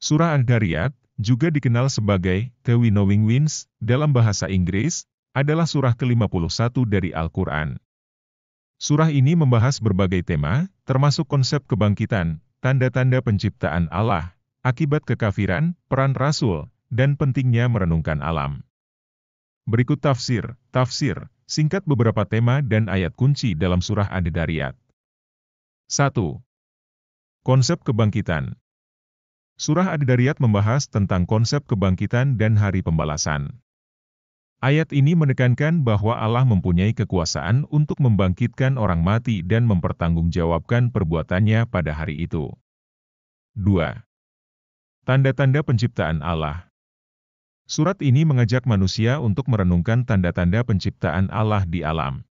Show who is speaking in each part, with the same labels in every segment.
Speaker 1: Surah Ad-Dariyat, juga dikenal sebagai The Winnowing Winds dalam bahasa Inggris, adalah surah ke-51 dari Al-Quran. Surah ini membahas berbagai tema, termasuk konsep kebangkitan, tanda-tanda penciptaan Allah, akibat kekafiran, peran Rasul, dan pentingnya merenungkan alam. Berikut tafsir, tafsir, singkat beberapa tema dan ayat kunci dalam surah Ad-Dariyat. 1. Konsep kebangkitan Surah Ad-Dariyat membahas tentang konsep kebangkitan dan hari pembalasan. Ayat ini menekankan bahwa Allah mempunyai kekuasaan untuk membangkitkan orang mati dan mempertanggungjawabkan perbuatannya pada hari itu. 2. Tanda-tanda penciptaan Allah Surat ini mengajak manusia untuk merenungkan tanda-tanda penciptaan Allah di alam.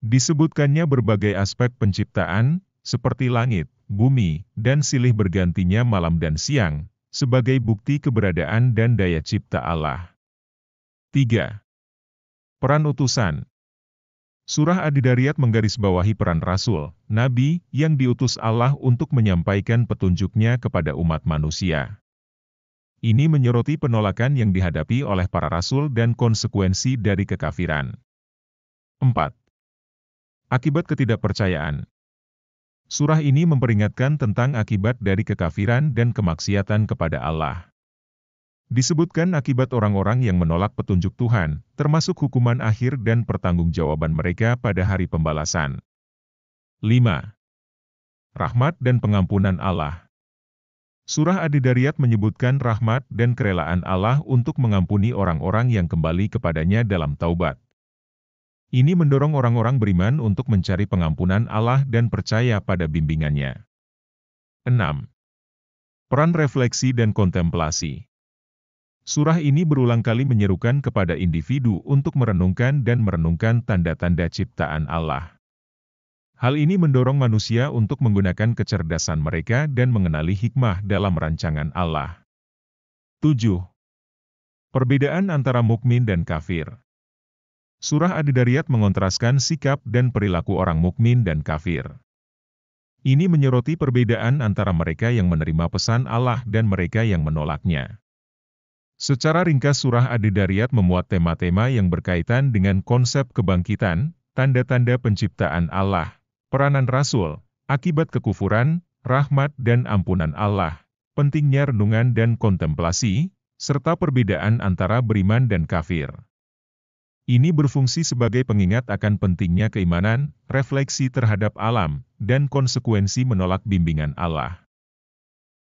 Speaker 1: Disebutkannya berbagai aspek penciptaan, seperti langit, bumi, dan silih bergantinya malam dan siang, sebagai bukti keberadaan dan daya cipta Allah. 3. Peran Utusan Surah Adidariyat menggarisbawahi peran Rasul, Nabi, yang diutus Allah untuk menyampaikan petunjuknya kepada umat manusia. Ini menyoroti penolakan yang dihadapi oleh para Rasul dan konsekuensi dari kekafiran. 4. Akibat ketidakpercayaan Surah ini memperingatkan tentang akibat dari kekafiran dan kemaksiatan kepada Allah. Disebutkan akibat orang-orang yang menolak petunjuk Tuhan, termasuk hukuman akhir dan pertanggungjawaban mereka pada hari pembalasan. 5. Rahmat dan pengampunan Allah Surah Ad-Dariyat menyebutkan rahmat dan kerelaan Allah untuk mengampuni orang-orang yang kembali kepadanya dalam taubat. Ini mendorong orang-orang beriman untuk mencari pengampunan Allah dan percaya pada bimbingannya. 6. Peran refleksi dan kontemplasi Surah ini berulang kali menyerukan kepada individu untuk merenungkan dan merenungkan tanda-tanda ciptaan Allah. Hal ini mendorong manusia untuk menggunakan kecerdasan mereka dan mengenali hikmah dalam rancangan Allah. 7. Perbedaan antara mukmin dan kafir Surah Ad-Dariyat mengontraskan sikap dan perilaku orang mukmin dan kafir. Ini menyoroti perbedaan antara mereka yang menerima pesan Allah dan mereka yang menolaknya. Secara ringkas surah Ad-Dariyat memuat tema-tema yang berkaitan dengan konsep kebangkitan, tanda-tanda penciptaan Allah, peranan Rasul, akibat kekufuran, rahmat dan ampunan Allah, pentingnya renungan dan kontemplasi, serta perbedaan antara beriman dan kafir. Ini berfungsi sebagai pengingat akan pentingnya keimanan, refleksi terhadap alam, dan konsekuensi menolak bimbingan Allah.